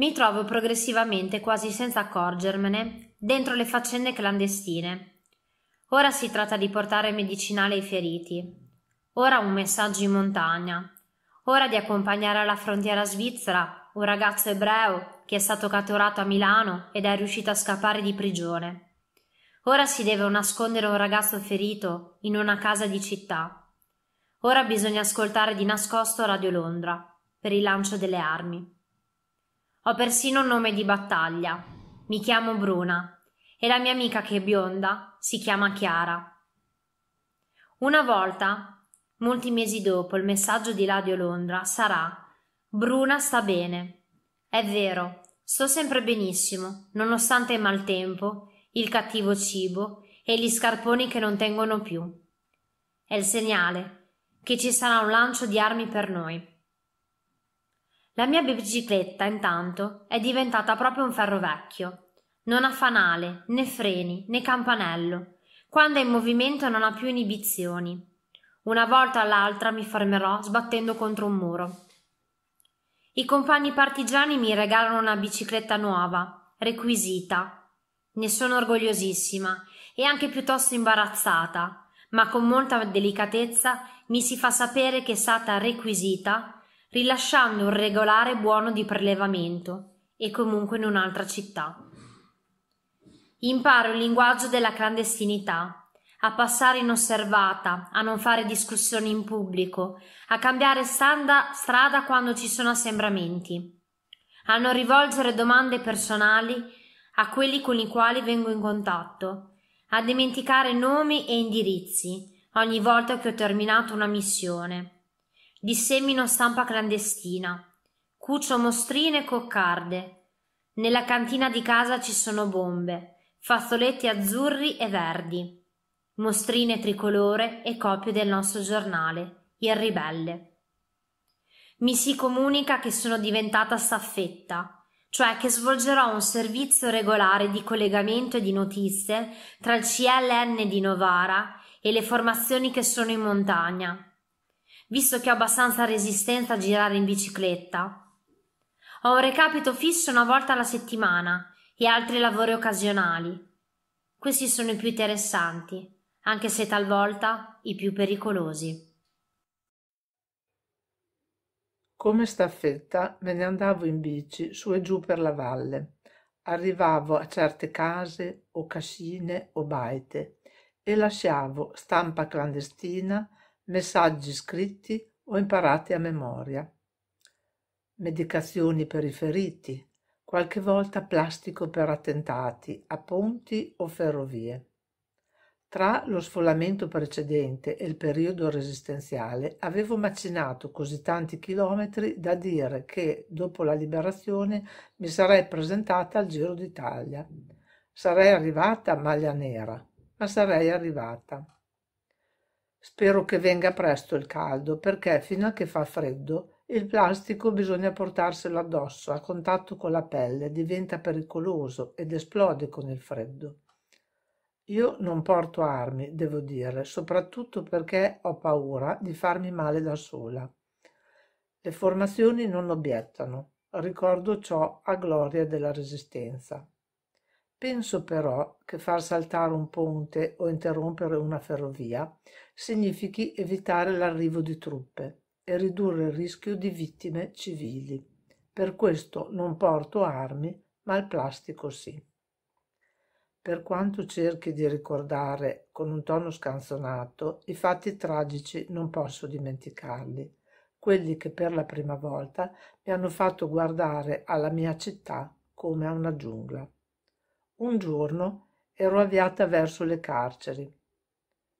Mi trovo progressivamente, quasi senza accorgermene, dentro le faccende clandestine. Ora si tratta di portare medicinale ai feriti, ora un messaggio in montagna, ora di accompagnare alla frontiera svizzera un ragazzo ebreo che è stato catturato a Milano ed è riuscito a scappare di prigione. Ora si deve nascondere un ragazzo ferito in una casa di città. Ora bisogna ascoltare di nascosto Radio Londra per il lancio delle armi. Ho persino un nome di battaglia. Mi chiamo Bruna e la mia amica che è bionda si chiama Chiara. Una volta, molti mesi dopo, il messaggio di Radio Londra sarà Bruna sta bene. È vero, sto sempre benissimo, nonostante il maltempo, il cattivo cibo e gli scarponi che non tengono più. È il segnale che ci sarà un lancio di armi per noi. La mia bicicletta, intanto, è diventata proprio un ferro vecchio. Non ha fanale, né freni, né campanello. Quando è in movimento non ha più inibizioni. Una volta all'altra mi fermerò sbattendo contro un muro. I compagni partigiani mi regalano una bicicletta nuova, requisita. Ne sono orgogliosissima e anche piuttosto imbarazzata, ma con molta delicatezza mi si fa sapere che è stata requisita rilasciando un regolare buono di prelevamento, e comunque in un'altra città. Imparo il linguaggio della clandestinità, a passare inosservata, a non fare discussioni in pubblico, a cambiare standa, strada quando ci sono assembramenti, a non rivolgere domande personali a quelli con i quali vengo in contatto, a dimenticare nomi e indirizzi ogni volta che ho terminato una missione dissemino stampa clandestina, cucio mostrine e coccarde. Nella cantina di casa ci sono bombe, fazzoletti azzurri e verdi, mostrine tricolore e copie del nostro giornale, Il Ribelle. Mi si comunica che sono diventata staffetta, cioè che svolgerò un servizio regolare di collegamento e di notizie tra il CLN di Novara e le formazioni che sono in montagna, visto che ho abbastanza resistenza a girare in bicicletta. Ho un recapito fisso una volta alla settimana e altri lavori occasionali. Questi sono i più interessanti, anche se talvolta i più pericolosi. Come staffetta me ne andavo in bici su e giù per la valle. Arrivavo a certe case o cascine o baite e lasciavo stampa clandestina messaggi scritti o imparati a memoria, medicazioni per i feriti, qualche volta plastico per attentati a ponti o ferrovie. Tra lo sfollamento precedente e il periodo resistenziale avevo macinato così tanti chilometri da dire che dopo la liberazione mi sarei presentata al Giro d'Italia. Sarei arrivata a maglia nera, ma sarei arrivata. Spero che venga presto il caldo perché fino a che fa freddo il plastico bisogna portarselo addosso a contatto con la pelle, diventa pericoloso ed esplode con il freddo. Io non porto armi, devo dire, soprattutto perché ho paura di farmi male da sola. Le formazioni non obiettano, ricordo ciò a gloria della resistenza. Penso però che far saltare un ponte o interrompere una ferrovia significhi evitare l'arrivo di truppe e ridurre il rischio di vittime civili. Per questo non porto armi, ma il plastico sì. Per quanto cerchi di ricordare con un tono scanzonato, i fatti tragici non posso dimenticarli, quelli che per la prima volta mi hanno fatto guardare alla mia città come a una giungla. Un giorno ero avviata verso le carceri.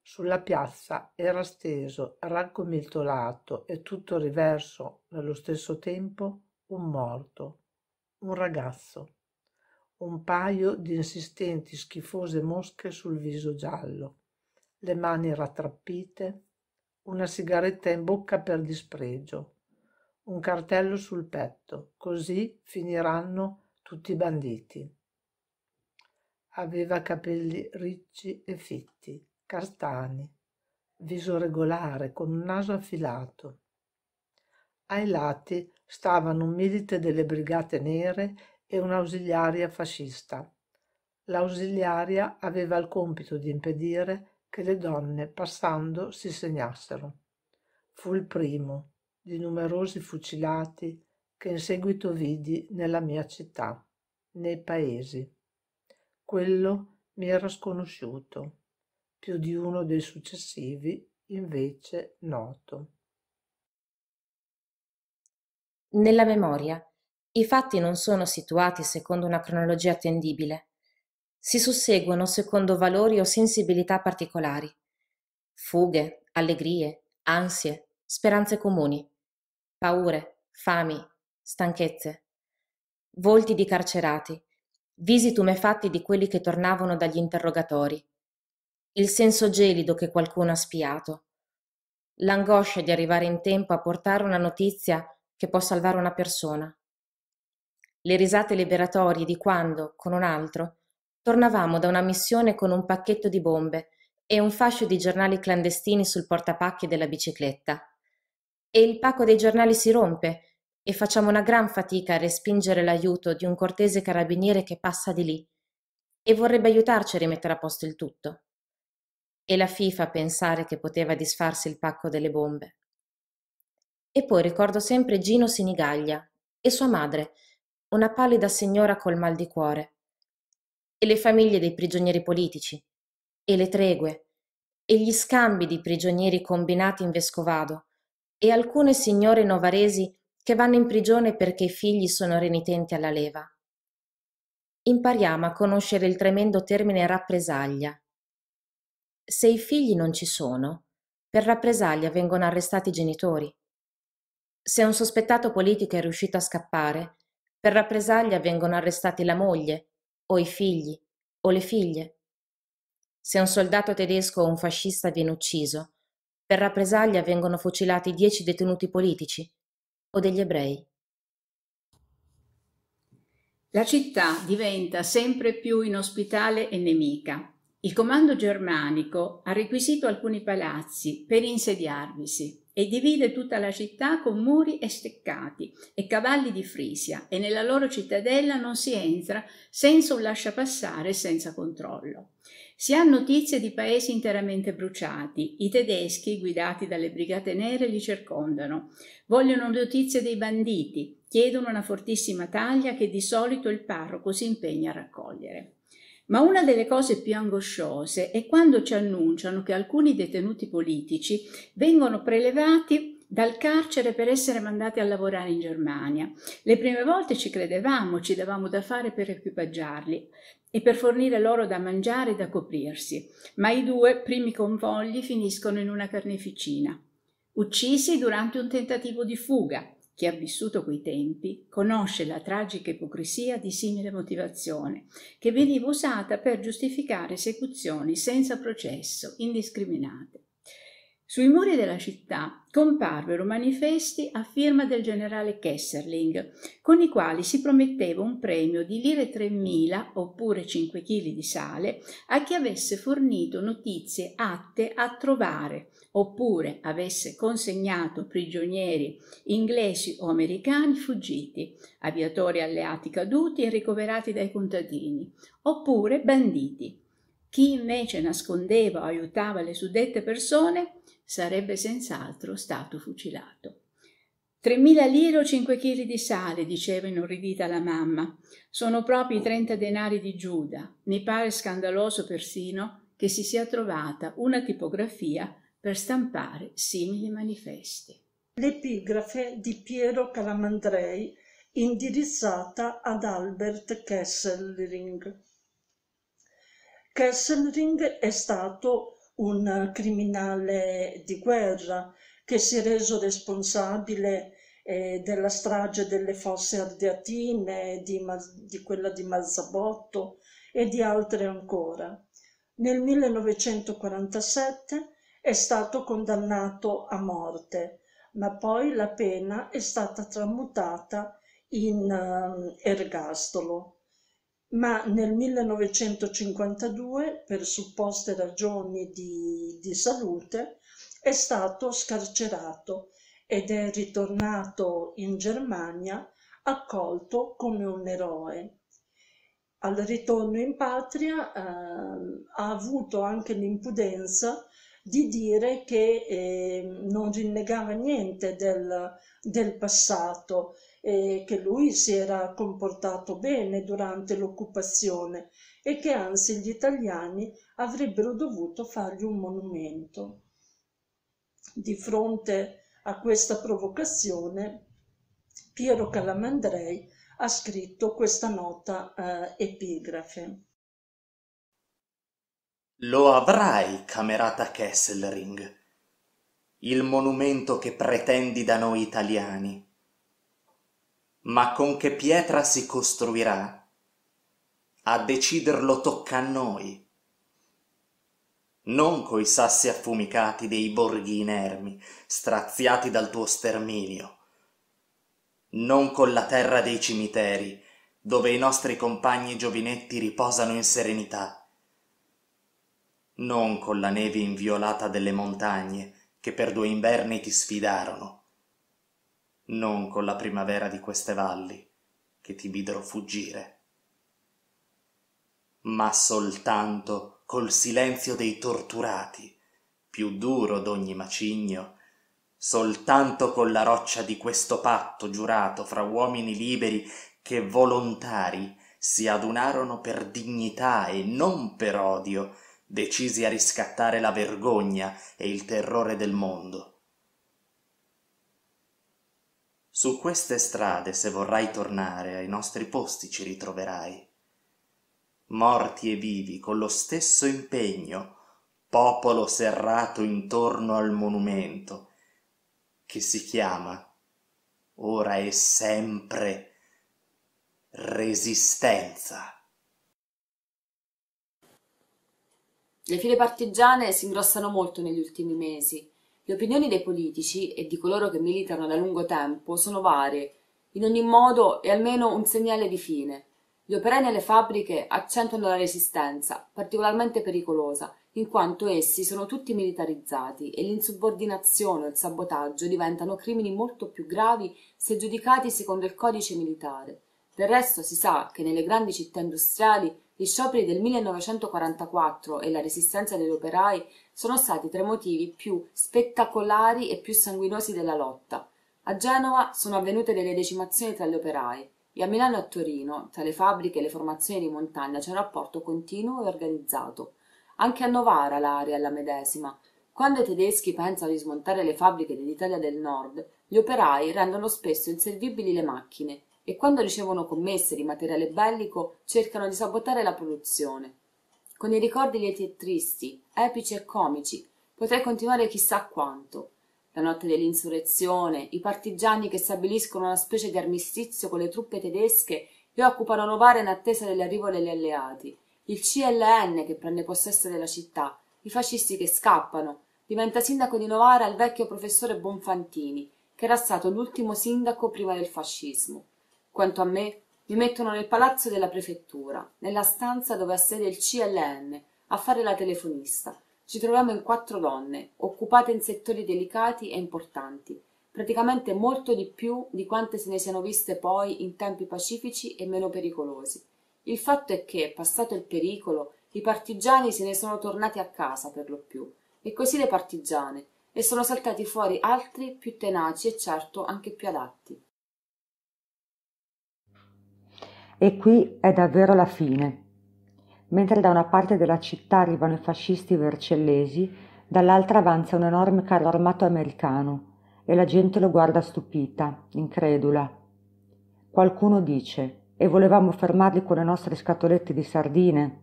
Sulla piazza era steso, raggomitolato e tutto riverso nello stesso tempo, un morto, un ragazzo, un paio di insistenti schifose mosche sul viso giallo, le mani rattrappite, una sigaretta in bocca per dispregio, un cartello sul petto, così finiranno tutti i banditi. Aveva capelli ricci e fitti, castani, viso regolare con un naso affilato. Ai lati stavano un milite delle brigate nere e un'ausiliaria fascista. L'ausiliaria aveva il compito di impedire che le donne passando si segnassero. Fu il primo di numerosi fucilati che in seguito vidi nella mia città, nei paesi quello mi era sconosciuto, più di uno dei successivi invece noto. Nella memoria i fatti non sono situati secondo una cronologia attendibile, si susseguono secondo valori o sensibilità particolari, fughe, allegrie, ansie, speranze comuni, paure, fami, stanchezze, volti di carcerati, visi tumefatti di quelli che tornavano dagli interrogatori, il senso gelido che qualcuno ha spiato, l'angoscia di arrivare in tempo a portare una notizia che può salvare una persona, le risate liberatorie di quando, con un altro, tornavamo da una missione con un pacchetto di bombe e un fascio di giornali clandestini sul portapacchi della bicicletta. E il pacco dei giornali si rompe e facciamo una gran fatica a respingere l'aiuto di un cortese carabiniere che passa di lì e vorrebbe aiutarci a rimettere a posto il tutto. E la FIFA a pensare che poteva disfarsi il pacco delle bombe. E poi ricordo sempre Gino Sinigaglia e sua madre, una pallida signora col mal di cuore, e le famiglie dei prigionieri politici, e le tregue, e gli scambi di prigionieri combinati in vescovado, e alcune signore novaresi che vanno in prigione perché i figli sono renitenti alla leva. Impariamo a conoscere il tremendo termine rappresaglia. Se i figli non ci sono, per rappresaglia vengono arrestati i genitori. Se un sospettato politico è riuscito a scappare, per rappresaglia vengono arrestati la moglie, o i figli, o le figlie. Se un soldato tedesco o un fascista viene ucciso, per rappresaglia vengono fucilati dieci detenuti politici, o degli ebrei. La città diventa sempre più inospitale e nemica. Il comando germanico ha requisito alcuni palazzi per insediarvisi e divide tutta la città con muri e steccati e cavalli di Frisia e nella loro cittadella non si entra senza un lasciapassare e senza controllo. Si ha notizie di paesi interamente bruciati. I tedeschi, guidati dalle brigate nere, li circondano. Vogliono notizie dei banditi. Chiedono una fortissima taglia che di solito il parroco si impegna a raccogliere. Ma una delle cose più angosciose è quando ci annunciano che alcuni detenuti politici vengono prelevati dal carcere per essere mandati a lavorare in Germania. Le prime volte ci credevamo, ci davamo da fare per equipaggiarli, e per fornire loro da mangiare e da coprirsi, ma i due primi convogli finiscono in una carneficina, uccisi durante un tentativo di fuga. Chi ha vissuto quei tempi conosce la tragica ipocrisia di simile motivazione, che veniva usata per giustificare esecuzioni senza processo, indiscriminate. Sui muri della città comparvero manifesti a firma del generale Kesserling, con i quali si prometteva un premio di lire 3.000 oppure 5 kg di sale a chi avesse fornito notizie atte a trovare oppure avesse consegnato prigionieri inglesi o americani fuggiti, aviatori alleati caduti e ricoverati dai contadini, oppure banditi. Chi invece nascondeva o aiutava le suddette persone sarebbe senz'altro stato fucilato. 3.000 lire o 5 chili di sale, diceva inorridita la mamma. Sono proprio i trenta denari di Giuda. Mi pare scandaloso persino che si sia trovata una tipografia per stampare simili manifesti. L'epigrafe di Piero Calamandrei, indirizzata ad Albert Kesselring. Kesselring è stato un criminale di guerra che si è reso responsabile eh, della strage delle fosse ardeatine, di, di quella di Mazzabotto e di altre ancora. Nel 1947 è stato condannato a morte, ma poi la pena è stata tramutata in uh, ergastolo ma nel 1952, per supposte ragioni di, di salute, è stato scarcerato ed è ritornato in Germania accolto come un eroe. Al ritorno in patria eh, ha avuto anche l'impudenza di dire che eh, non rinnegava niente del, del passato e che lui si era comportato bene durante l'occupazione e che anzi gli italiani avrebbero dovuto fargli un monumento. Di fronte a questa provocazione, Piero Calamandrei ha scritto questa nota eh, epigrafe. Lo avrai, camerata Kesselring, il monumento che pretendi da noi italiani ma con che pietra si costruirà? A deciderlo tocca a noi, non coi sassi affumicati dei borghi inermi, straziati dal tuo sterminio, non con la terra dei cimiteri, dove i nostri compagni giovinetti riposano in serenità, non con la neve inviolata delle montagne che per due inverni ti sfidarono, non con la primavera di queste valli che ti videro fuggire ma soltanto col silenzio dei torturati più duro d'ogni macigno soltanto con la roccia di questo patto giurato fra uomini liberi che volontari si adunarono per dignità e non per odio decisi a riscattare la vergogna e il terrore del mondo su queste strade se vorrai tornare ai nostri posti ci ritroverai morti e vivi con lo stesso impegno popolo serrato intorno al monumento che si chiama ora e sempre resistenza le file partigiane si ingrossano molto negli ultimi mesi le opinioni dei politici e di coloro che militano da lungo tempo sono varie. In ogni modo è almeno un segnale di fine. Gli operai nelle fabbriche accentuano la resistenza, particolarmente pericolosa, in quanto essi sono tutti militarizzati e l'insubordinazione e il sabotaggio diventano crimini molto più gravi se giudicati secondo il codice militare. Del resto si sa che nelle grandi città industriali gli scioperi del 1944 e la resistenza degli operai sono stati tra i motivi più spettacolari e più sanguinosi della lotta. A Genova sono avvenute delle decimazioni tra gli operai e a Milano e a Torino, tra le fabbriche e le formazioni di montagna, c'è un rapporto continuo e organizzato. Anche a Novara l'aria è la medesima. Quando i tedeschi pensano di smontare le fabbriche dell'Italia del Nord, gli operai rendono spesso inservibili le macchine e quando ricevono commesse di materiale bellico cercano di sabotare la produzione. Con i ricordi lieti e tristi, epici e comici, potrei continuare chissà quanto. La notte dell'insurrezione, i partigiani che stabiliscono una specie di armistizio con le truppe tedesche e occupano Novara in attesa dell'arrivo degli alleati, il CLN che prende possesso della città, i fascisti che scappano, diventa sindaco di Novara il vecchio professore Bonfantini, che era stato l'ultimo sindaco prima del fascismo. Quanto a me, mi mettono nel palazzo della prefettura, nella stanza dove ha sede il CLN, a fare la telefonista. Ci troviamo in quattro donne, occupate in settori delicati e importanti, praticamente molto di più di quante se ne siano viste poi in tempi pacifici e meno pericolosi. Il fatto è che, passato il pericolo, i partigiani se ne sono tornati a casa per lo più, e così le partigiane, e sono saltati fuori altri più tenaci e certo anche più adatti. E qui è davvero la fine. Mentre da una parte della città arrivano i fascisti vercellesi, dall'altra avanza un enorme carro armato americano e la gente lo guarda stupita, incredula. Qualcuno dice: E volevamo fermarli con le nostre scatolette di sardine?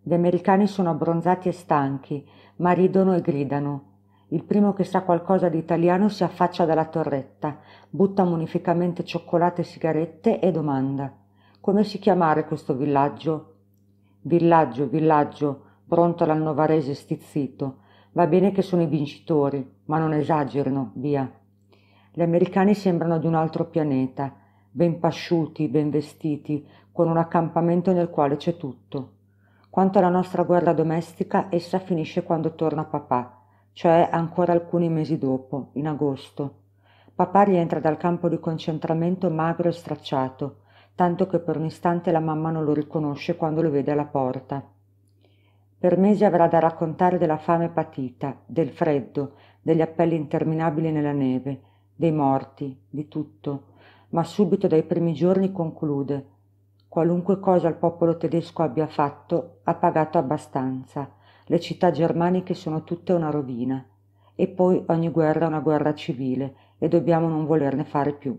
Gli americani sono abbronzati e stanchi, ma ridono e gridano. Il primo che sa qualcosa di italiano si affaccia dalla torretta, butta munificamente cioccolate e sigarette e domanda come si chiamare questo villaggio villaggio villaggio brontolano il novarese stizzito va bene che sono i vincitori ma non esagerino via gli americani sembrano di un altro pianeta ben pasciuti ben vestiti con un accampamento nel quale c'è tutto quanto alla nostra guerra domestica essa finisce quando torna papà cioè ancora alcuni mesi dopo in agosto papà rientra dal campo di concentramento magro e stracciato tanto che per un istante la mamma non lo riconosce quando lo vede alla porta. Per mesi avrà da raccontare della fame patita, del freddo, degli appelli interminabili nella neve, dei morti, di tutto, ma subito dai primi giorni conclude qualunque cosa il popolo tedesco abbia fatto ha pagato abbastanza, le città germaniche sono tutte una rovina, e poi ogni guerra è una guerra civile e dobbiamo non volerne fare più.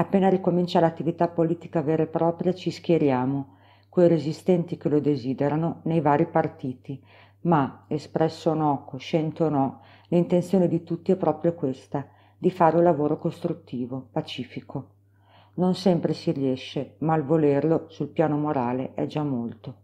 Appena ricomincia l'attività politica vera e propria ci schieriamo, coi resistenti che lo desiderano, nei vari partiti, ma, espresso o no, cosciente o no, l'intenzione di tutti è proprio questa, di fare un lavoro costruttivo, pacifico. Non sempre si riesce, ma il volerlo sul piano morale è già molto.